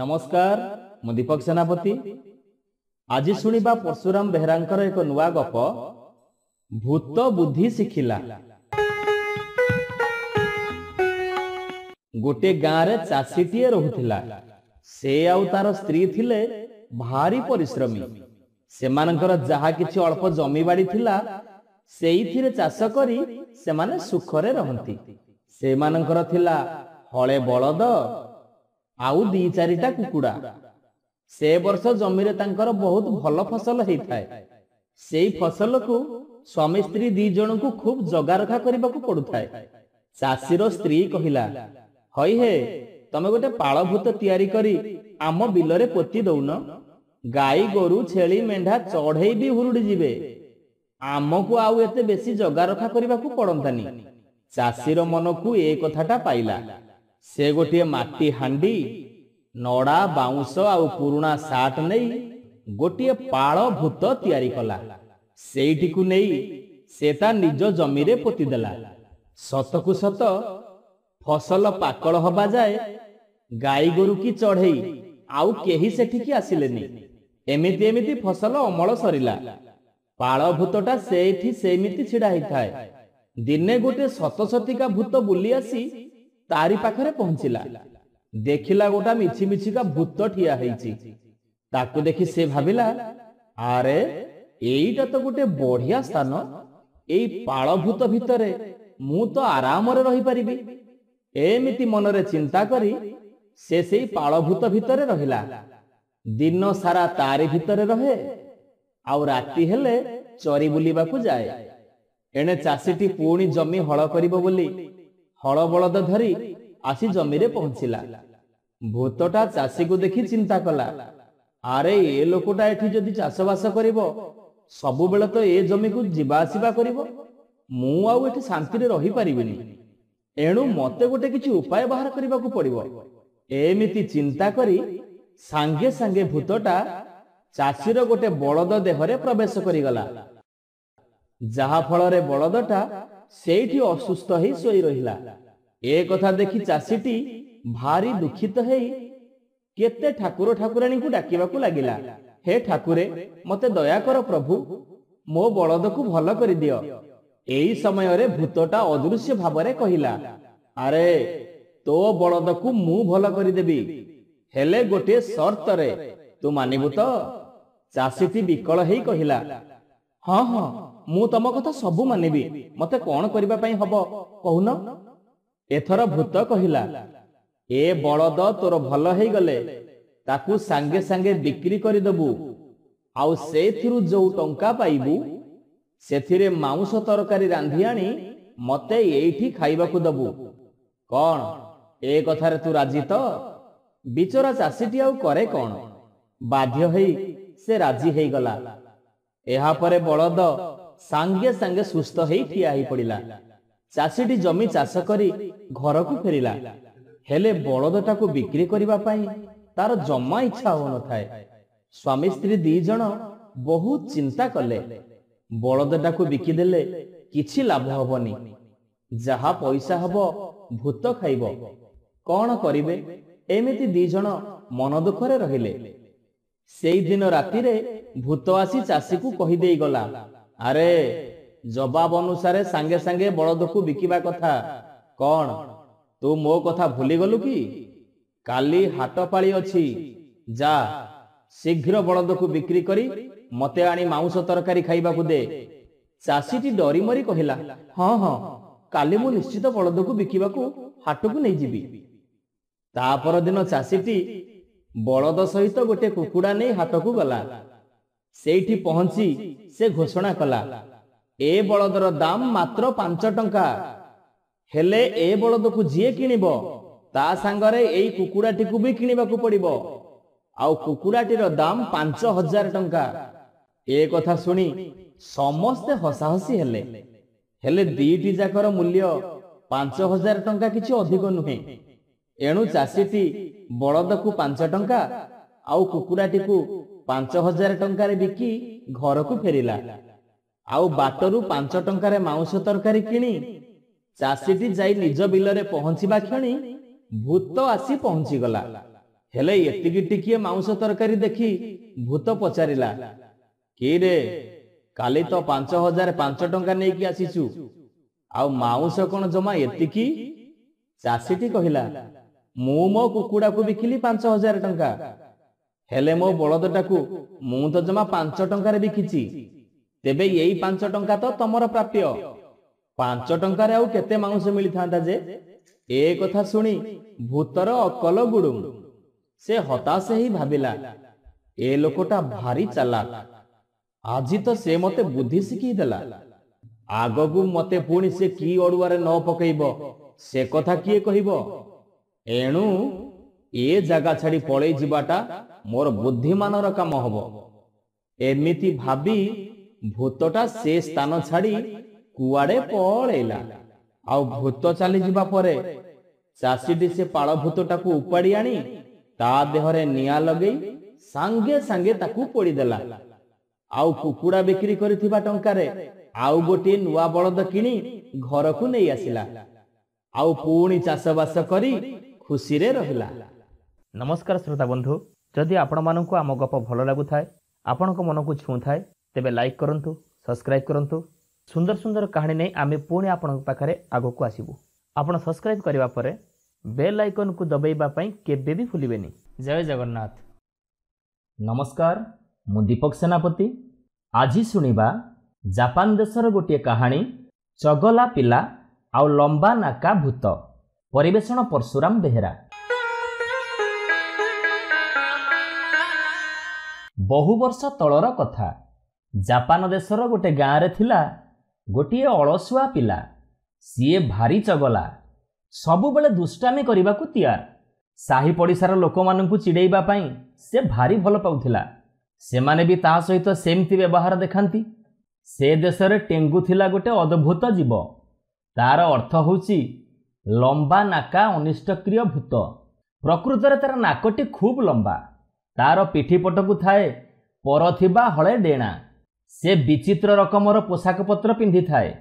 নমস্কার ମୁଁ ଦୀପକ ସେନାପତି ଆଜି ଶୁଣିବା ପରଶୁରାମ ବେହେରାଙ୍କର ଏକ ନୂଆ ଗପ ଭୂତ ବୁଦ୍ଧି ଶିଖିଲା ଗୋଟେ ଗାଁରେ ଚାଷୀଟିଏ ରହୁଥିଲା ସେ ଆଉ ତାର ସ୍ତ୍ରୀ ଥିଲେ ଭାରି ପରିଶ୍ରମୀ ସେମାନଙ୍କର ଯାହା କିଛି ଅଳ୍ପ ଜମିବାଡ଼ି ଥିଲା ସେଇଥିରେ ଚାଷ କରି ସେମାନେ ସୁଖରେ ରହନ୍ତି ସେମାନଙ୍କର ଥିଲା ହଳେ ବଳଦ ଆଉ ଦି ଚାରିଟା କୁକୁଡ଼ା ସେ ବର୍ଷ ଜମିରେ ତାଙ୍କର ବହୁତ ଭଲ ଫସଲ ହେଇଥାଏ ସେଇ ଫସଲକୁ ସ୍ୱାମୀ ସ୍ତ୍ରୀ ଦି ଜଣଙ୍କୁ ଖୁବ୍ ଜଗାରଖା କରିବାକୁ ପଡୁଥାଏ ଚାଷୀର ସ୍ତ୍ରୀ କହିଲା ହଇ ହେ ତମେ ଗୋଟେ ପାଳଭୂତ ତିଆରି କରି ଆମ ବିଲରେ ପୋତି ଦଉନ ଗାଈ ଗୋରୁ ଛେଳି ମେଣ୍ଢା ଚଢେଇ ବି ହୁରୁଡି ଯିବେ ଆମକୁ ଆଉ ଏତେ ବେଶୀ ଜଗାରଖା କରିବାକୁ ପଡନ୍ତାନି ଚାଷୀର ମନକୁ ଏ କଥାଟା ପାଇଲା ସେ ଗୋଟିଏ ମାଟି ହାଣ୍ଡି ନଡ଼ା ବାଉଁଶ ଆଉ ପୁରୁଣା ସାର୍ଟ ନେଇ ଗୋଟିଏ ପାଳ ଭୂତ ତିଆରି କଲା ସେଇଠିକୁ ନେଇ ସେ ତା ନିଜ ଜମିରେ ପୋତିଦେଲା ସତକୁ ସତ ଫସଲ ପାକଳ ହବା ଯାଏ ଗାଈ ଗୋରୁ କି ଚଢ଼େଇ ଆଉ କେହି ସେଠିକି ଆସିଲେନି ଏମିତି ଏମିତି ଫସଲ ଅମଳ ସରିଲା ପାଳ ଭୂତଟା ସେଇଠି ସେମିତି ଛିଡ଼ା ହେଇଥାଏ ଦିନେ ଗୋଟେ ଶତଶତିକା ଭୂତ ବୁଲି ଆସି ତାରି ପାଖରେ ପହଞ୍ଚିଲା ଦେଖିଲା ଗୋଟା ମିଛିମିଛିକା ଭୂତ ଠିଆ ହେଇଛି ତାକୁ ଦେଖି ସେ ଭାବିଲା ଆରେ ଏଇଟା ତ ଗୋଟେ ବଢିଆ ସ୍ଥାନ ଏଇ ପାଳ ଭୂତ ଭିତରେ ମୁଁ ତ ଆରାମରେ ରହିପାରିବି ଏମିତି ମନରେ ଚିନ୍ତା କରି ସେ ସେଇ ପାଳ ଭୂତ ଭିତରେ ରହିଲା ଦିନ ସାରା ତାରି ଭିତରେ ରହେ ଆଉ ରାତି ହେଲେ ଚରି ବୁଲିବାକୁ ଯାଏ ଏଣେ ଚାଷୀଟି ପୁଣି ଜମି ହଳ କରିବ ବୋଲି ହଳବଳଦ ଧରି ଆସି ଜମିରେ ପହଞ୍ଚିଲା ଭୂତଟା ଚାଷୀକୁ ଦେଖି ଚିନ୍ତା କଲା ଆରେ ଏ ଲୋକଟା ଏଠି ଯଦି ଚାଷବାସ କରିବ ସବୁବେଳେ ତ ଏ ଜମିକୁ ଯିବା ଆସିବା କରିବ ମୁଁ ଆଉ ଏଠି ଶାନ୍ତିରେ ରହିପାରିବିନି ଏଣୁ ମତେ ଗୋଟେ କିଛି ଉପାୟ ବାହାର କରିବାକୁ ପଡିବ ଏମିତି ଚିନ୍ତା କରି ସାଙ୍ଗେ ସାଙ୍ଗେ ଭୂତଟା ଚାଷୀର ଗୋଟେ ବଳଦ ଦେହରେ ପ୍ରବେଶ କରିଗଲା ଯାହା ଫଳରେ ବଳଦଟା ସେଇଠି ଅସୁସ୍ଥ ହେଇ ଶୋଇ ରହିଲା ଏ କଥା ଦେଖି ଚାଷୀଟି ଭାରି ଦୁଃଖିତ ହେଇ କେତେ ଠାକୁର ଠାକୁରାଣୀଙ୍କୁ ଡାକିବାକୁ ଲାଗିଲା ହେ ଠାକୁରେ ମତେ ଦୟା କର ପ୍ରଭୁ ମୋ ବଳଦକୁ ଭଲ କରିଦିଅ ଏଇ ସମୟରେ ଭୂତଟା ଅଦୃଶ୍ୟ ଭାବରେ କହିଲା ଆରେ ତୋ ବଳଦକୁ ମୁଁ ଭଲ କରିଦେବି ହେଲେ ଗୋଟିଏ ସର୍ତ୍ତରେ ତୁ ମାନିବୁ ତ ଚାଷୀଟି ବିକଳ ହେଇ କହିଲା ହଁ ହଁ ମୁଁ ତମ କଥା ସବୁ ମାନିବି ମତେ କ'ଣ କରିବା ପାଇଁ ହବ କହୁନ ଏଥର ଭୂତ କହିଲା ଏ ବଳଦ ତୋର ଭଲ ହେଇଗଲେ ତାକୁ ସାଙ୍ଗେ ସାଙ୍ଗେ ବିକ୍ରି କରିଦେବୁ ଆଉ ସେଇଥିରୁ ଯୋଉ ଟଙ୍କା ପାଇବୁ ସେଥିରେ ମାଉଁସ ତରକାରୀ ରାନ୍ଧି ଆଣି ମତେ ଏଇଠି ଖାଇବାକୁ ଦେବୁ କ'ଣ ଏ କଥାରେ ତୁ ରାଜି ତ ବିଚରା ଚାଷୀଟି ଆଉ କରେ କ'ଣ ବାଧ୍ୟ ହେଇ ସେ ରାଜି ହେଇଗଲା ଏହାପରେ ବଳଦ ସାଙ୍ଗେ ସାଙ୍ଗେ ସୁସ୍ଥ ହେଇ ଠିଆ ହେଇ ପଡ଼ିଲା ଚାଷୀଟି ଜମି ଚାଷ କରି ଘରକୁ ଫେରିଲା ହେଲେ ବଳଦଟାକୁ ବିକ୍ରି କରିବା ପାଇଁ ତାର ଜମା ଇଚ୍ଛା ହଉନଥାଏ ସ୍ୱାମୀ ସ୍ତ୍ରୀ ଦି ଜଣ ବହୁତ ଚିନ୍ତା କଲେ ବଳଦଟାକୁ ବିକିଦେଲେ କିଛି ଲାଭ ହବନି ଯାହା ପଇସା ହବ ଭୂତ ଖାଇବ କଣ କରିବେ ଏମିତି ଦି ଜଣ ମନ ଦୁଃଖରେ ରହିଲେ ସେଇ ଦିନ ରାତିରେ ଭୂତ ଆସି ଚାଷୀକୁ କହିଦେଇ ଗଲା আরে জবাব অনুসারে সাঙ্গে সাঙ্গে ବଳଦକୁ ବିକିବା କଥା କ'ଣ ତୁ ମୋ କଥା ଭୁଲିଗଲୁ କି କାଲି ହାଟପାଳି ଅଛି ଯା ଶୀଘ୍ର ବଳଦକୁ ବିକ୍ରି କରି ମତେ ଆଣି ମାଉଁସ ତରକାରୀ ଖାଇବାକୁ ଦେ ଚାଷୀଟି ଡରିମରି କହିଲା ହଁ ହଁ କାଲି ମୁଁ ନିଶ୍ଚିତ ବଳଦକୁ ବିକିବାକୁ ହାଟକୁ ନେଇଯିବି ତା ପରଦିନ ଚାଷୀଟି ବଳଦ ସହିତ ଗୋଟେ କୁକୁଡ଼ା ନେଇ ହାଟକୁ ଗଲା ସେଇଠି ପହଞ୍ଚି ସେ ଘୋଷଣା କଲା ଏ ବଳଦର ଦାମ ମାତ୍ର ପାଞ୍ଚ ଟଙ୍କା ହେଲେ ଏ ବଳଦକୁ ଯିଏ କିଣିବ ତା ସାଙ୍ଗରେ ଏଇ କୁକୁଡ଼ାଟିକୁ ବି କିଣିବାକୁ ପଡ଼ିବ ଆଉ କୁକୁଡ଼ାଟିର ଦାମ ପାଞ୍ଚ ହଜାର ଟଙ୍କା ଏ କଥା ଶୁଣି ସମସ୍ତେ ହସାହସି ହେଲେ ହେଲେ ଦୁଇଟି ଯାକର ମୂଲ୍ୟ ପାଞ୍ଚ ହଜାର ଟଙ୍କା କିଛି ଅଧିକ ନୁହେଁ ଏଣୁ ଚାଷୀଟି ବଳଦକୁ ପାଞ୍ଚ ଟଙ୍କା ଆଉ କୁକୁଡ଼ାଟିକୁ ପାଞ୍ଚ ହଜାର ଟଙ୍କାରେ ବିକି ଘରକୁ ଫେରିଲା ଆଉ ବାଟରୁ ପାଞ୍ଚ ଟଙ୍କାରେ ମାଉଁସ ତରକାରୀ କିଣି ଚାଷୀଟି ଯାଇ ନିଜ ବିଲରେ ପହଞ୍ଚିବା କ୍ଷଣି ଭୂତ ଆସି ପହଞ୍ଚିଗଲା ହେଲେ ଏତିକି ଟିକିଏ ମାଉଁସ ତରକାରୀ ଦେଖି ଭୂତ ପଚାରିଲା କିରେ କାଲି ତ ପାଞ୍ଚ ହଜାର ପାଞ୍ଚ ଟଙ୍କା ନେଇକି ଆସିଛୁ ଆଉ ମାଉଁସ କଣ ଜମା ଏତିକି ଚାଷୀଟି କହିଲା ମୁଁ ମୋ କୁକୁଡ଼ାକୁ ବିକିଲି ପାଞ୍ଚ ହଜାର ଟଙ୍କା ହେଲେ ମୋ ବଳଦଟାକୁ ମୁଁ ତ ଜମା ପାଞ୍ଚ ଟଙ୍କାରେ ବିକିଛି ତେବେ ଏଇ ପାଞ୍ଚ ଟଙ୍କା ତ ତମର ପ୍ରାପ୍ୟ ପାଞ୍ଚ ଟଙ୍କାରେ ଆଉ କେତେ ମାଉଁସ ମିଳିଥାନ୍ତା ଯେ ଏ କଥା ଶୁଣି ଭୂତର ଅକଲ ଗୁଡୁମ ସେ ହତାଶ ହେଇ ଭାବିଲା ଏ ଲୋକଟା ଭାରି ଚାଲାକ ଆଜି ତ ସେ ମତେ ବୁଦ୍ଧି ଶିଖେଇ ଦେଲା ଆଗକୁ ମତେ ପୁଣି ସେ କି ଅଡୁଆରେ ନ ପକେଇବ ସେ କଥା କିଏ କହିବ ଏଣୁ ଏ ଜାଗା ଛାଡି ପଳେଇ ଯିବାଟା ମୋର ବୁଦ୍ଧିମାନର କାମ ହବ ଏମିତି ଭାବି ଭୂତଟା ସେ ସ୍ଥାନ ଛାଡି କୁଆଡେ ପଳେଇଲା ଆଉ ଭୂତ ଚାଲିଯିବା ପରେ ଚାଷୀଟି ସେ ପାଳ ଭୂତଟାକୁ ଉପାଡି ଆଣି ତା ଦେହରେ ନିଆଁ ଲଗେଇ ସାଙ୍ଗେ ସାଙ୍ଗେ ତାକୁ ପୋଡିଦେଲା ଆଉ କୁକୁଡ଼ା ବିକ୍ରି କରିଥିବା ଟଙ୍କାରେ ଆଉ ଗୋଟିଏ ନୂଆ ବଳଦ କିଣି ଘରକୁ ନେଇ ଆସିଲା ଆଉ ପୁଣି ଚାଷବାସ କରି ଖୁସିରେ ରହିଲା ନମସ୍କାର ଶ୍ରୋତା ବନ୍ଧୁ ଯଦି ଆପଣମାନଙ୍କୁ ଆମ ଗପ ଭଲ ଲାଗୁଥାଏ ଆପଣଙ୍କ ମନକୁ ଛୁଉଁଥାଏ ତେବେ ଲାଇକ୍ କରନ୍ତୁ ସବସ୍କ୍ରାଇବ୍ କରନ୍ତୁ ସୁନ୍ଦର ସୁନ୍ଦର କାହାଣୀ ନେଇ ଆମେ ପୁଣି ଆପଣଙ୍କ ପାଖରେ ଆଗକୁ ଆସିବୁ ଆପଣ ସବସ୍କ୍ରାଇବ୍ କରିବା ପରେ ବେଲ୍ ଆଇକନ୍କୁ ଦବାଇବା ପାଇଁ କେବେ ବି ଭୁଲିବେନି ଜୟ ଜଗନ୍ନାଥ ନମସ୍କାର ମୁଁ ଦୀପକ ସେନାପତି ଆଜି ଶୁଣିବା ଜାପାନ ଦେଶର ଗୋଟିଏ କାହାଣୀ ଚଗଲା ପିଲା ଆଉ ଲମ୍ବା ନାକା ଭୂତ ପରିବେଷଣ ପର୍ଶୁରାମ ବେହେରା ବହୁ ବର୍ଷ ତଳର କଥା ଜାପାନ ଦେଶର ଗୋଟେ ଗାଁରେ ଥିଲା ଗୋଟିଏ ଅଳସୁଆ ପିଲା ସିଏ ଭାରି ଚଗଲା ସବୁବେଳେ ଦୁଷ୍ଟାମି କରିବାକୁ ତିଆର ସାହି ପଡ଼ିଶାର ଲୋକମାନଙ୍କୁ ଚିଡ଼େଇବା ପାଇଁ ସେ ଭାରି ଭଲ ପାଉଥିଲା ସେମାନେ ବି ତା ସହିତ ସେମିତି ବ୍ୟବହାର ଦେଖାନ୍ତି ସେ ଦେଶରେ ଟେଙ୍ଗୁ ଥିଲା ଗୋଟେ ଅଦ୍ଭୁତ ଜୀବ ତାର ଅର୍ଥ ହେଉଛି ଲମ୍ବା ନାକା ଅନିଷ୍ଟକ୍ରିୟ ଭୂତ ପ୍ରକୃତରେ ତାର ନାକଟି ଖୁବ୍ ଲମ୍ବା ତାର ପିଠିପଟକୁ ଥାଏ ପରଥିବା ହଳେ ଡେଣା ସେ ବିଚିତ୍ର ରକମର ପୋଷାକପତ୍ର ପିନ୍ଧିଥାଏ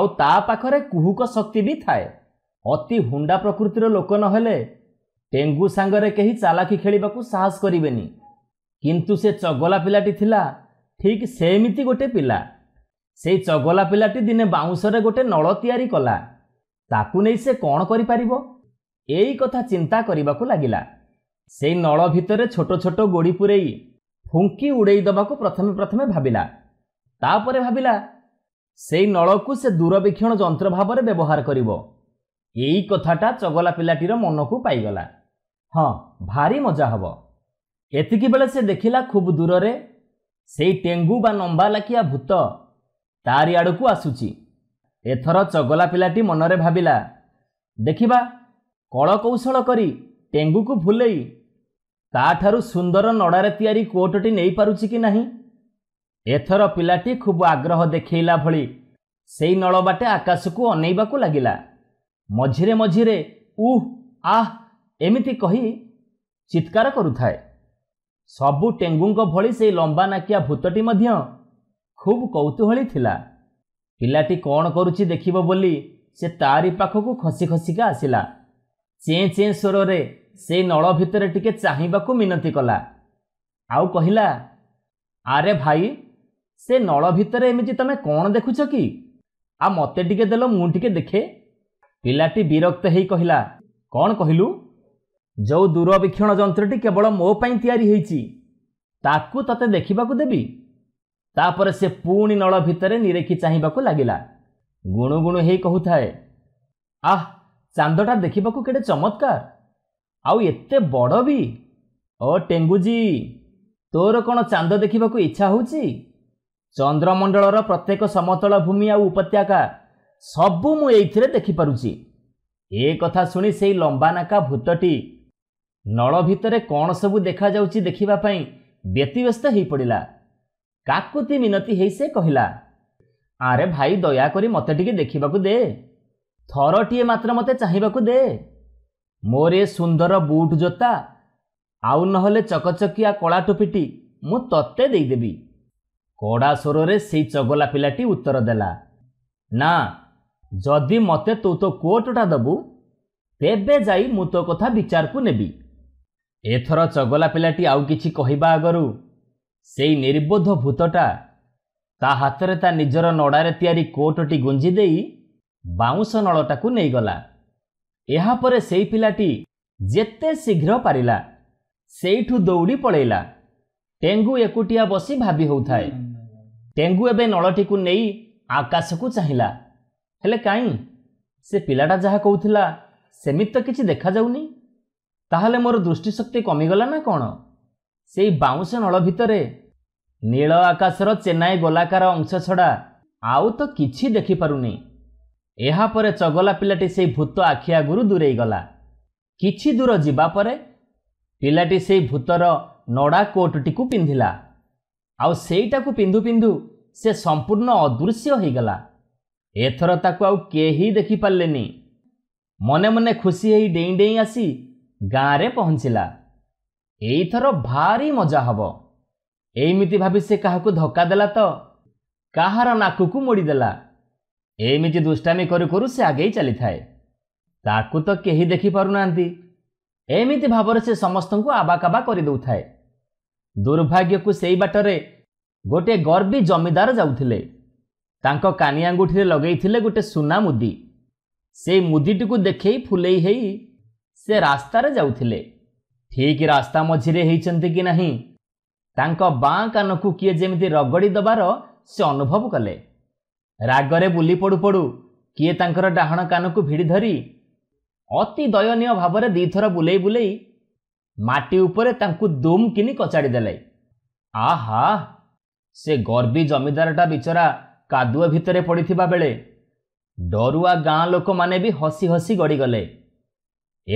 ଆଉ ତା ପାଖରେ କୁହୁକ ଶକ୍ତି ବି ଥାଏ ଅତି ହୁଣ୍ଡା ପ୍ରକୃତିର ଲୋକ ନହେଲେ ଡେଙ୍ଗୁ ସାଙ୍ଗରେ କେହି ଚାଲାକି ଖେଳିବାକୁ ସାହସ କରିବେନି କିନ୍ତୁ ସେ ଚଗଲା ପିଲାଟି ଥିଲା ଠିକ୍ ସେମିତି ଗୋଟେ ପିଲା ସେଇ ଚଗଲା ପିଲାଟି ଦିନେ ବାଉଁଶରେ ଗୋଟେ ନଳ ତିଆରି କଲା ତାକୁ ନେଇ ସେ କ'ଣ କରିପାରିବ ଏଇ କଥା ଚିନ୍ତା କରିବାକୁ ଲାଗିଲା ସେଇ ନଳ ଭିତରେ ଛୋଟ ଛୋଟ ଗୋଡ଼ି ପୂରେଇ ଫୁଙ୍କି ଉଡ଼େଇ ଦେବାକୁ ପ୍ରଥମେ ପ୍ରଥମେ ଭାବିଲା ତାପରେ ଭାବିଲା ସେଇ ନଳକୁ ସେ ଦୂରବୀକ୍ଷଣ ଯନ୍ତ୍ର ଭାବରେ ବ୍ୟବହାର କରିବ ଏଇ କଥାଟା ଚଗଲା ପିଲାଟିର ମନକୁ ପାଇଗଲା ହଁ ଭାରି ମଜା ହେବ ଏତିକିବେଳେ ସେ ଦେଖିଲା ଖୁବ୍ ଦୂରରେ ସେଇ ଟେଙ୍ଗୁ ବା ଲାଖିଆ ଭୂତ ତାରି ଆଡ଼କୁ ଆସୁଛି ଏଥର ଚଗଲା ପିଲାଟି ମନରେ ଭାବିଲା ଦେଖିବା କଳକୌଶଳ କରି ଟେଙ୍ଗୁକୁ ଫୁଲେଇ ତାଠାରୁ ସୁନ୍ଦର ନଡ଼ାରେ ତିଆରି କୋଟଟି ନେଇପାରୁଛି କି ନାହିଁ ଏଥର ପିଲାଟି ଖୁବ୍ ଆଗ୍ରହ ଦେଖେଇଲା ଭଳି ସେଇ ନଳ ବାଟେ ଆକାଶକୁ ଅନେଇବାକୁ ଲାଗିଲା ମଝିରେ ମଝିରେ ଉହ୍ ଆହ୍ ଏମିତି କହି ଚିତ୍କାର କରୁଥାଏ ସବୁ ଟେଙ୍ଗୁଙ୍କ ଭଳି ସେଇ ଲମ୍ବା ନାକିଆ ଭୂତଟି ମଧ୍ୟ ଖୁବ୍ କୌତୂହଳୀ ଥିଲା ପିଲାଟି କ'ଣ କରୁଛି ଦେଖିବ ବୋଲି ସେ ତାରି ପାଖକୁ ଖସି ଖସିକା ଆସିଲା ଚେଁ ଚେଁ ସ୍ୱରରେ ସେ ନଳ ଭିତରେ ଟିକେ ଚାହିଁବାକୁ ମିନତି କଲା ଆଉ କହିଲା ଆରେ ଭାଇ ସେ ନଳ ଭିତରେ ଏମିତି ତମେ କ'ଣ ଦେଖୁଛ କି ଆଉ ମୋତେ ଟିକେ ଦେଲ ମୁଁ ଟିକେ ଦେଖେ ପିଲାଟି ବିରକ୍ତ ହେଇ କହିଲା କ'ଣ କହିଲୁ ଯେଉଁ ଦୂରବୀକ୍ଷଣ ଯନ୍ତ୍ରଟି କେବଳ ମୋ ପାଇଁ ତିଆରି ହେଇଛି ତାକୁ ତତେ ଦେଖିବାକୁ ଦେବି ତାପରେ ସେ ପୁଣି ନଳ ଭିତରେ ନିରେଖି ଚାହିଁବାକୁ ଲାଗିଲା ଗୁଣୁଗୁଣୁ ହେଇ କହୁଥାଏ ଆହ ଚାନ୍ଦଟା ଦେଖିବାକୁ କେଡ଼େ ଚମତ୍କାର ଆଉ ଏତେ ବଡ଼ ବି ଓ ଟେଙ୍ଗୁଜୀ ତୋର କ'ଣ ଚାନ୍ଦ ଦେଖିବାକୁ ଇଚ୍ଛା ହେଉଛି ଚନ୍ଦ୍ରମଣ୍ଡଳର ପ୍ରତ୍ୟେକ ସମତଳ ଭୂମି ଆଉ ଉପତ୍ୟକା ସବୁ ମୁଁ ଏଇଥିରେ ଦେଖିପାରୁଛି ଏ କଥା ଶୁଣି ସେଇ ଲମ୍ବା ନାକା ଭୂତଟି ନଳ ଭିତରେ କ'ଣ ସବୁ ଦେଖାଯାଉଛି ଦେଖିବା ପାଇଁ ବ୍ୟତିବ୍ୟସ୍ତ ହୋଇପଡ଼ିଲା କାକୁତି ମିନତି ହେଇ ସେ କହିଲା ଆରେ ଭାଇ ଦୟାକରି ମୋତେ ଟିକେ ଦେଖିବାକୁ ଦେ ଥରଟିଏ ମାତ୍ର ମୋତେ ଚାହିଁବାକୁ ଦେ ମୋର ଏ ସୁନ୍ଦର ବୁଟ୍ ଜୋତା ଆଉ ନହେଲେ ଚକଚକିଆ କଳା ଟୋପିଟି ମୁଁ ତତେ ଦେଇଦେବି କଡ଼ା ସ୍ୱରରେ ସେଇ ଚଗଲା ପିଲାଟି ଉତ୍ତର ଦେଲା ନା ଯଦି ମୋତେ ତୁ ତୋ କୋଟଟା ଦେବୁ ତେବେ ଯାଇ ମୁଁ ତୋ କଥା ବିଚାରକୁ ନେବି ଏଥର ଚଗଲା ପିଲାଟି ଆଉ କିଛି କହିବା ଆଗରୁ ସେଇ ନିର୍ବୋଧ ଭୂତଟା ତା ହାତରେ ତା ନିଜର ନଡ଼ାରେ ତିଆରି କୋଟଟି ଗୁଞ୍ଜି ଦେଇ ବାଉଁଶ ନଳଟାକୁ ନେଇଗଲା ଏହାପରେ ସେଇ ପିଲାଟି ଯେତେ ଶୀଘ୍ର ପାରିଲା ସେଇଠୁ ଦୌଡ଼ି ପଳେଇଲା ଟେଙ୍ଗୁ ଏକୁଟିଆ ବସି ଭାବି ହେଉଥାଏ ଟେଙ୍ଗୁ ଏବେ ନଳଟିକୁ ନେଇ ଆକାଶକୁ ଚାହିଁଲା ହେଲେ କାହିଁ ସେ ପିଲାଟା ଯାହା କହୁଥିଲା ସେମିତି ତ କିଛି ଦେଖାଯାଉନି ତାହେଲେ ମୋର ଦୃଷ୍ଟିଶକ୍ତି କମିଗଲା ନା କ'ଣ ସେଇ ବାଉଁଶ ନଳ ଭିତରେ ନୀଳ ଆକାଶର ଚେନ୍ନାଇ ଗୋଲାକାର ଅଂଶ ଛଡ଼ା ଆଉ ତ କିଛି ଦେଖିପାରୁନି ଏହାପରେ ଚଗଲା ପିଲାଟି ସେହି ଭୂତ ଆଖି ଆଗରୁ ଦୂରେଇଗଲା କିଛି ଦୂର ଯିବା ପରେ ପିଲାଟି ସେହି ଭୂତର ନଡ଼ା କୋଟ୍ଟିକୁ ପିନ୍ଧିଲା ଆଉ ସେଇଟାକୁ ପିନ୍ଧୁ ପିନ୍ଧୁ ସେ ସମ୍ପୂର୍ଣ୍ଣ ଅଦୃଶ୍ୟ ହୋଇଗଲା ଏଥର ତାକୁ ଆଉ କେହି ଦେଖିପାରିଲେନି ମନେ ମନେ ଖୁସି ହୋଇ ଡେଇଁ ଡେଇଁ ଆସି ଗାଁରେ ପହଞ୍ଚିଲା ଏଇଥର ଭାରି ମଜା ହେବ ଏମିତି ଭାବି ସେ କାହାକୁ ଧକ୍କା ଦେଲା ତ କାହାର ନାକକୁ ମୋଡ଼ିଦେଲା ଏମିତି ଦୁଷ୍ଟାମି କରୁ କରୁ ସେ ଆଗେଇ ଚାଲିଥାଏ ତାକୁ ତ କେହି ଦେଖିପାରୁନାହାନ୍ତି ଏମିତି ଭାବରେ ସେ ସମସ୍ତଙ୍କୁ ଆବାକାବା କରିଦେଉଥାଏ ଦୁର୍ଭାଗ୍ୟକୁ ସେଇ ବାଟରେ ଗୋଟିଏ ଗର୍ବୀ ଜମିଦାର ଯାଉଥିଲେ ତାଙ୍କ କାନିଆଙ୍ଗୁଠିରେ ଲଗେଇଥିଲେ ଗୋଟିଏ ସୁନା ମୁଦି ସେଇ ମୁଦିଟିକୁ ଦେଖେଇ ଫୁଲେଇ ହେଇ ସେ ରାସ୍ତାରେ ଯାଉଥିଲେ ଠିକ୍ ରାସ୍ତା ମଝିରେ ହେଇଛନ୍ତି କି ନାହିଁ ତାଙ୍କ ବାଁ କାନକୁ କିଏ ଯେମିତି ରଗଡ଼ି ଦେବାର ସେ ଅନୁଭବ କଲେ ରାଗରେ ବୁଲି ପଡ଼ୁ ପଡ଼ୁ କିଏ ତାଙ୍କର ଡାହାଣ କାନକୁ ଭିଡ଼ି ଧରି ଅତି ଦୟନୀୟ ଭାବରେ ଦୁଇଥର ବୁଲେଇ ବୁଲେଇ ମାଟି ଉପରେ ତାଙ୍କୁ ଦୁମ୍ କିନି ଦେଲେ ଆହା ସେ ଗର୍ବୀ ଜମିଦାରଟା ବିଚରା କାଦୁଅ ଭିତରେ ପଡ଼ିଥିବା ବେଳେ ଡରୁଆ ଗାଁ ଲୋକମାନେ ବି ହସି ହସି ଗଡ଼ିଗଲେ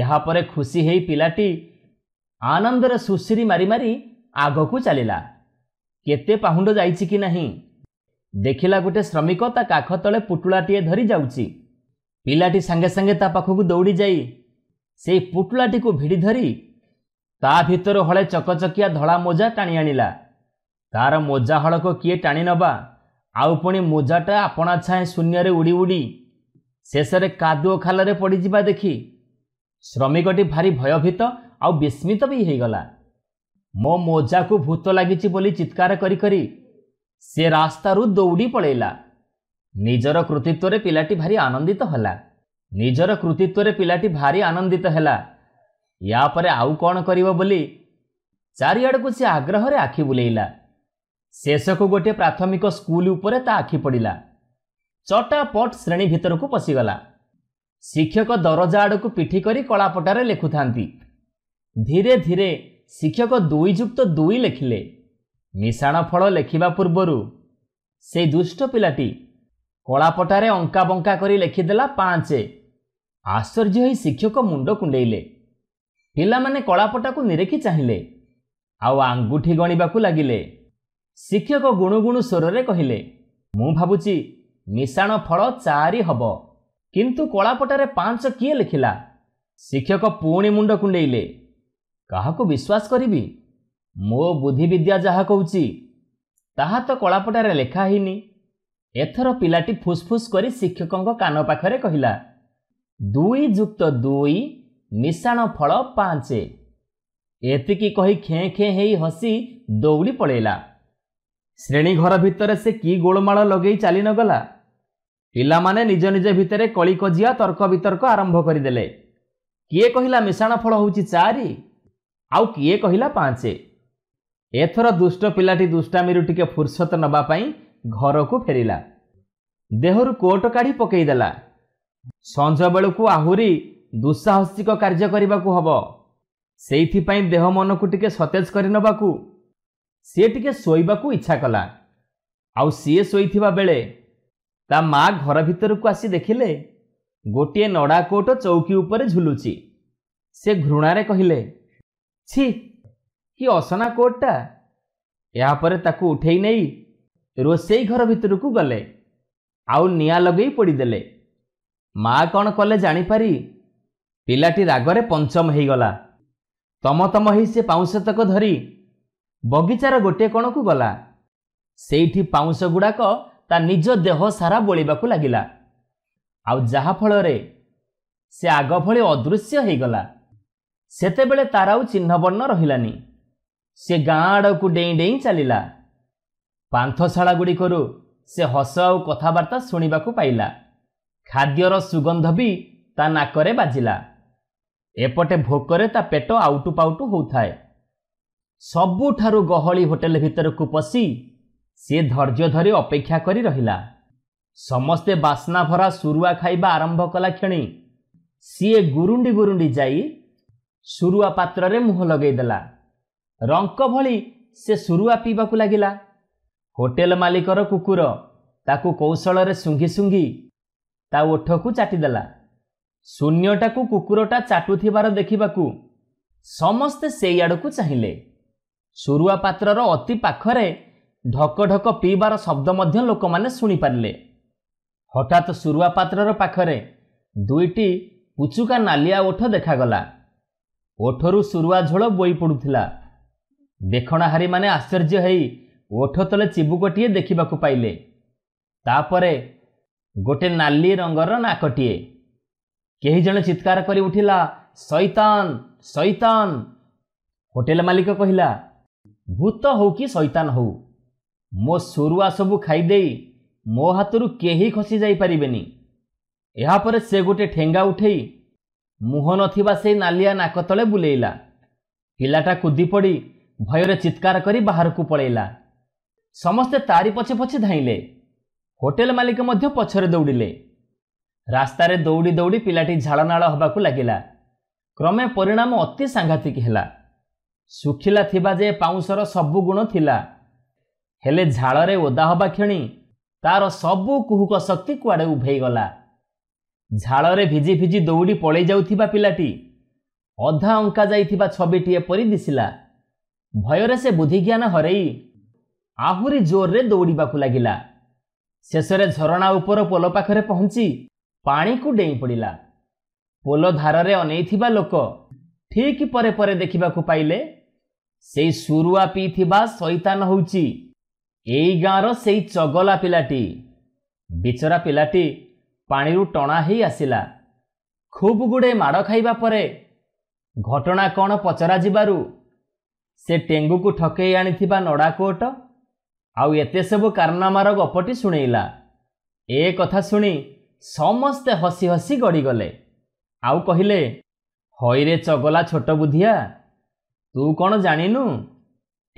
ଏହାପରେ ଖୁସି ହେଇ ପିଲାଟି ଆନନ୍ଦରେ ସୁଶ୍ରୀ ମାରି ମାରି ଆଗକୁ ଚାଲିଲା କେତେ ପାହୁଣ୍ଡ ଯାଇଛି କି ନାହିଁ ଦେଖିଲା ଗୋଟିଏ ଶ୍ରମିକ ତା କାଖ ତଳେ ପୁଟୁଳାଟିଏ ଧରି ଯାଉଛି ପିଲାଟି ସାଙ୍ଗେ ସାଙ୍ଗେ ତା ପାଖକୁ ଦୌଡ଼ି ଯାଇ ସେଇ ପୁଟୁଳାଟିକୁ ଭିଡ଼ି ଧରି ତା ଭିତରୁ ହଳେ ଚକଚକିଆ ଧଳା ମୋଜା ଟାଣି ଆଣିଲା ତା'ର ମୋଜା ହଳକ କିଏ ଟାଣି ନେବା ଆଉ ପୁଣି ମୋଜାଟା ଆପଣା ଛାଏଁ ଶୂନ୍ୟରେ ଉଡ଼ି ଉଡ଼ି ଶେଷରେ କାଦୁଅ ଖାଲରେ ପଡ଼ିଯିବା ଦେଖି ଶ୍ରମିକଟି ଭାରି ଭୟଭୀତ ଆଉ ବିସ୍ମିତ ବି ହୋଇଗଲା ମୋ ମୋଜାକୁ ଭୂତ ଲାଗିଛି ବୋଲି ଚିତ୍କାର କରି କରି ସେ ରାସ୍ତାରୁ ଦୌଡ଼ି ପଳେଇଲା ନିଜର କୃତିତ୍ୱରେ ପିଲାଟି ଭାରି ଆନନ୍ଦିତ ହେଲା ନିଜର କୃତିତ୍ୱରେ ପିଲାଟି ଭାରି ଆନନ୍ଦିତ ହେଲା ୟା ପରେ ଆଉ କ'ଣ କରିବ ବୋଲି ଚାରିଆଡ଼କୁ ସେ ଆଗ୍ରହରେ ଆଖି ବୁଲେଇଲା ଶେଷକୁ ଗୋଟିଏ ପ୍ରାଥମିକ ସ୍କୁଲ ଉପରେ ତା ଆଖି ପଡ଼ିଲା ଚଟାପଟ ଶ୍ରେଣୀ ଭିତରକୁ ପଶିଗଲା ଶିକ୍ଷକ ଦରଜା ଆଡ଼କୁ ପିଠି କରି କଳାପଟାରେ ଲେଖୁଥାନ୍ତି ଧୀରେ ଧୀରେ ଶିକ୍ଷକ ଦୁଇ ଯୁକ୍ତ ଦୁଇ ଲେଖିଲେ ମିଶାଣ ଫଳ ଲେଖିବା ପୂର୍ବରୁ ସେ ଦୁଷ୍ଟ ପିଲାଟି କଳାପଟାରେ ଅଙ୍କା ବଙ୍କା କରି ଲେଖିଦେଲା ପାଞ୍ଚ ଆଶ୍ଚର୍ଯ୍ୟ ହୋଇ ଶିକ୍ଷକ ମୁଣ୍ଡ କୁଣ୍ଡେଇଲେ ପିଲାମାନେ କଳାପଟାକୁ ନିରେଖି ଚାହିଁଲେ ଆଉ ଆଙ୍ଗୁଠି ଗଣିବାକୁ ଲାଗିଲେ ଶିକ୍ଷକ ଗୁଣୁଗୁଣୁ ସ୍ୱରରେ କହିଲେ ମୁଁ ଭାବୁଛି ମିଶାଣ ଫଳ ଚାରି ହେବ କିନ୍ତୁ କଳାପଟାରେ ପାଞ୍ଚ କିଏ ଲେଖିଲା ଶିକ୍ଷକ ପୁଣି ମୁଣ୍ଡ କୁଣ୍ଡେଇଲେ କାହାକୁ ବିଶ୍ୱାସ କରିବି ମୋ ବୁଦ୍ଧିବିଦ୍ୟା ଯାହା କହୁଛି ତାହା ତ କଳାପଟାରେ ଲେଖା ହୋଇନି ଏଥର ପିଲାଟି ଫୁସ୍ଫୁସ୍ କରି ଶିକ୍ଷକଙ୍କ କାନ ପାଖରେ କହିଲା ଦୁଇ ଯୁକ୍ତ ଦୁଇ ମିଶାଣ ଫଳ ପାଞ୍ଚ ଏତିକି କହି ଖେଁ ଖେଁ ହେଇ ହସି ଦୌଡ଼ି ପଳେଇଲା ଶ୍ରେଣୀ ଘର ଭିତରେ ସେ କି ଗୋଳମାଳ ଲଗେଇ ଚାଲି ନଗଲା ପିଲାମାନେ ନିଜ ନିଜ ଭିତରେ କଳି କଜିଆ ତର୍କ ବିତର୍କ ଆରମ୍ଭ କରିଦେଲେ କିଏ କହିଲା ମିଶାଣ ଫଳ ହେଉଛି ଚାରି ଆଉ କିଏ କହିଲା ପାଞ୍ଚ ଏଥର ଦୁଷ୍ଟ ପିଲାଟି ଦୁଷ୍ଟାମିରୁ ଟିକେ ଫୁର୍ସତ ନେବା ପାଇଁ ଘରକୁ ଫେରିଲା ଦେହରୁ କୋଟ କାଢ଼ି ପକାଇଦେଲା ସଞ୍ଜ ବେଳକୁ ଆହୁରି ଦୁଃସାହସିକ କାର୍ଯ୍ୟ କରିବାକୁ ହେବ ସେଇଥିପାଇଁ ଦେହ ମନକୁ ଟିକେ ସତେଜ କରିନେବାକୁ ସିଏ ଟିକେ ଶୋଇବାକୁ ଇଚ୍ଛା କଲା ଆଉ ସିଏ ଶୋଇଥିବା ବେଳେ ତା ମା ଘର ଭିତରକୁ ଆସି ଦେଖିଲେ ଗୋଟିଏ ନଡ଼ା କୋଟ ଚୌକି ଉପରେ ଝୁଲୁଛି ସେ ଘୃଣାରେ କହିଲେ ଛି କି ଅସନା କୋଟ୍ଟା ଏହାପରେ ତାକୁ ଉଠେଇ ନେଇ ରୋଷେଇ ଘର ଭିତରକୁ ଗଲେ ଆଉ ନିଆଁ ଲଗେଇ ପୋଡ଼ିଦେଲେ ମା' କ'ଣ କଲେ ଜାଣିପାରି ପିଲାଟି ରାଗରେ ପଞ୍ଚମ ହୋଇଗଲା ତମତମ ହୋଇ ସେ ପାଉଁଶତକ ଧରି ବଗିଚାର ଗୋଟିଏ କଣକୁ ଗଲା ସେଇଠି ପାଉଁଶ ଗୁଡ଼ାକ ତା ନିଜ ଦେହ ସାରା ବୋଳିବାକୁ ଲାଗିଲା ଆଉ ଯାହାଫଳରେ ସେ ଆଗ ଭଳି ଅଦୃଶ୍ୟ ହୋଇଗଲା ସେତେବେଳେ ତାର ଆଉ ଚିହ୍ନବର୍ଣ୍ଣ ରହିଲାନି ସେ ଗାଁ ଆଡ଼କୁ ଡେଇଁ ଡେଇଁ ଚାଲିଲା ପାନ୍ଥଶାଳାଗୁଡ଼ିକରୁ ସେ ହସ ଆଉ କଥାବାର୍ତ୍ତା ଶୁଣିବାକୁ ପାଇଲା ଖାଦ୍ୟର ସୁଗନ୍ଧ ବି ତା ନାକରେ ବାଜିଲା ଏପଟେ ଭୋକରେ ତା ପେଟ ଆଉଟୁ ପାଉଟୁ ହେଉଥାଏ ସବୁଠାରୁ ଗହଳି ହୋଟେଲ ଭିତରକୁ ପଶି ସେ ଧୈର୍ଯ୍ୟ ଧରି ଅପେକ୍ଷା କରି ରହିଲା ସମସ୍ତେ ବାସ୍ନା ଭରା ସୁରୁଆ ଖାଇବା ଆରମ୍ଭ କଲା କ୍ଷଣି ସିଏ ଗୁରୁଣ୍ଡି ଗୁରୁଣ୍ଡି ଯାଇ ସୁରୁଆ ପାତ୍ରରେ ମୁହଁ ଲଗାଇଦେଲା ରଙ୍କ ଭଳି ସେ ସୁରୁଆ ପିଇବାକୁ ଲାଗିଲା ହୋଟେଲ ମାଲିକର କୁକୁର ତାକୁ କୌଶଳରେ ଶୁଙ୍ଘି ଶୁଙ୍ଘି ତା ଓଠକୁ ଚାଟିଦେଲା ଶୂନ୍ୟଟାକୁ କୁକୁରଟା ଚାଟୁଥିବାର ଦେଖିବାକୁ ସମସ୍ତେ ସେଇଆଡ଼କୁ ଚାହିଁଲେ ସୁରୁଆ ପାତ୍ରର ଅତି ପାଖରେ ଢକ ଢକ ପିଇବାର ଶବ୍ଦ ମଧ୍ୟ ଲୋକମାନେ ଶୁଣିପାରିଲେ ହଠାତ୍ ସୁରୁଆ ପାତ୍ରର ପାଖରେ ଦୁଇଟି ଉଚୁକା ନାଲିଆ ଓଠ ଦେଖାଗଲା ଓଠରୁ ସୁରୁଆ ଝୋଳ ବୋଇ ପଡ଼ୁଥିଲା ଦେଖଣାହାରୀମାନେ ଆଶ୍ଚର୍ଯ୍ୟ ହୋଇ ଓଠ ତଳେ ଚିବୁକଟିଏ ଦେଖିବାକୁ ପାଇଲେ ତାପରେ ଗୋଟେ ନାଲି ରଙ୍ଗର ନାକଟିଏ କେହି ଜଣେ ଚିତ୍କାର କରି ଉଠିଲା ସୈତାନ ସୈତାନ ହୋଟେଲ ମାଲିକ କହିଲା ଭୂତ ହଉ କି ସୈତାନ ହଉ ମୋ ସୋରୁଆ ସବୁ ଖାଇଦେଇ ମୋ ହାତରୁ କେହି ଖସି ଯାଇପାରିବେନି ଏହାପରେ ସେ ଗୋଟେ ଠେଙ୍ଗା ଉଠେଇ ମୁହଁ ନଥିବା ସେଇ ନାଲିଆ ନାକ ତଳେ ବୁଲେଇଲା ପିଲାଟା କୁଦି ପଡ଼ି ଭୟରେ ଚିତ୍କାର କରି ବାହାରକୁ ପଳେଇଲା ସମସ୍ତେ ତାରି ପଛେ ପଛେ ଧାଇଁଲେ ହୋଟେଲ ମାଲିକ ମଧ୍ୟ ପଛରେ ଦୌଡ଼ିଲେ ରାସ୍ତାରେ ଦୌଡ଼ି ଦୌଡ଼ି ପିଲାଟି ଝାଳନାଳ ହେବାକୁ ଲାଗିଲା କ୍ରମେ ପରିଣାମ ଅତି ସାଙ୍ଘାତିକ ହେଲା ଶୁଖିଲା ଥିବା ଯେ ପାଉଁଶର ସବୁ ଗୁଣ ଥିଲା ହେଲେ ଝାଳରେ ଓଦା ହେବା କ୍ଷଣି ତା'ର ସବୁ କୁହୁକ ଶକ୍ତି କୁଆଡ଼େ ଉଭେଇଗଲା ଝାଳରେ ଭିଜି ଭିଜି ଦୌଡ଼ି ପଳେଇ ଯାଉଥିବା ପିଲାଟି ଅଧା ଅଙ୍କା ଯାଇଥିବା ଛବିଟିଏ ପରି ଦିଶିଲା ଭୟରେ ସେ ବୁଦ୍ଧିଜ୍ଞାନ ହରାଇ ଆହୁରି ଜୋରରେ ଦୌଡ଼ିବାକୁ ଲାଗିଲା ଶେଷରେ ଝରଣା ଉପର ପୋଲ ପାଖରେ ପହଞ୍ଚି ପାଣିକୁ ଡେଇଁ ପଡ଼ିଲା ପୋଲ ଧାରରେ ଅନେଇଥିବା ଲୋକ ଠିକ ପରେ ପରେ ଦେଖିବାକୁ ପାଇଲେ ସେଇ ସୁରୁଆ ପିଇଥିବା ସଇତାନ ହେଉଛି ଏଇ ଗାଁର ସେଇ ଚଗଲା ପିଲାଟି ବିଚରା ପିଲାଟି ପାଣିରୁ ଟଣା ହେଇ ଆସିଲା ଖୁବ୍ ଗୁଡ଼େ ମାଡ଼ ଖାଇବା ପରେ ଘଟଣା କ'ଣ ପଚରାଯିବାରୁ ସେ ଟେଙ୍ଗୁକୁ ଠକେଇ ଆଣିଥିବା ନଡ଼ା କୋଟ ଆଉ ଏତେ ସବୁ କାରନାମାର ଗପଟି ଶୁଣେଇଲା ଏ କଥା ଶୁଣି ସମସ୍ତେ ହସି ହସି ଗଡ଼ିଗଲେ ଆଉ କହିଲେ ହଇରେ ଚଗଲା ଛୋଟ ବୁଦ୍ଧିଆ ତୁ କ'ଣ ଜାଣିନୁ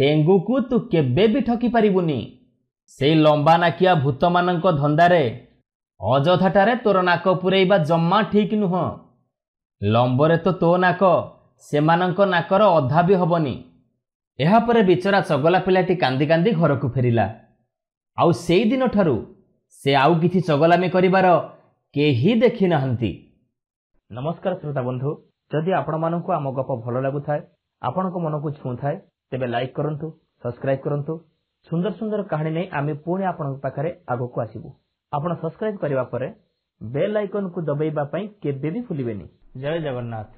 ଟେଙ୍ଗୁକୁ ତୁ କେବେ ବି ଠକି ପାରିବୁନି ସେଇ ଲମ୍ବା ନାକିଆ ଭୂତମାନଙ୍କ ଧନ୍ଦାରେ ଅଯଥାଟାରେ ତୋର ନାକ ପୂରେଇବା ଜମା ଠିକ୍ ନୁହଁ ଲମ୍ବରେ ତ ତୋ ନାକ ସେମାନଙ୍କ ନାକର ଅଧା ବି ହେବନି ଏହାପରେ ବିଚରା ଚଗଲା ପିଲାଟି କାନ୍ଦି କାନ୍ଦି ଘରକୁ ଫେରିଲା ଆଉ ସେଇଦିନଠାରୁ ସେ ଆଉ କିଛି ଚଗଲାମି କରିବାର କେହି ଦେଖି ନାହାନ୍ତି ନମସ୍କାର ଶ୍ରୋତା ବନ୍ଧୁ ଯଦି ଆପଣମାନଙ୍କୁ ଆମ ଗପ ଭଲ ଲାଗୁଥାଏ ଆପଣଙ୍କ ମନକୁ ଛୁଉଁଥାଏ ତେବେ ଲାଇକ୍ କରନ୍ତୁ ସବସ୍କ୍ରାଇବ୍ କରନ୍ତୁ ସୁନ୍ଦର ସୁନ୍ଦର କାହାଣୀ ନେଇ ଆମେ ପୁଣି ଆପଣଙ୍କ ପାଖରେ ଆଗକୁ ଆସିବୁ ଆପଣ ସବସ୍କ୍ରାଇବ୍ କରିବା ପରେ ବେଲ୍ ଆଇକନ୍କୁ ଦବାଇବା ପାଇଁ କେବେ ବି ଭୁଲିବେନି ଜୟ ଜଗନ୍ନାଥ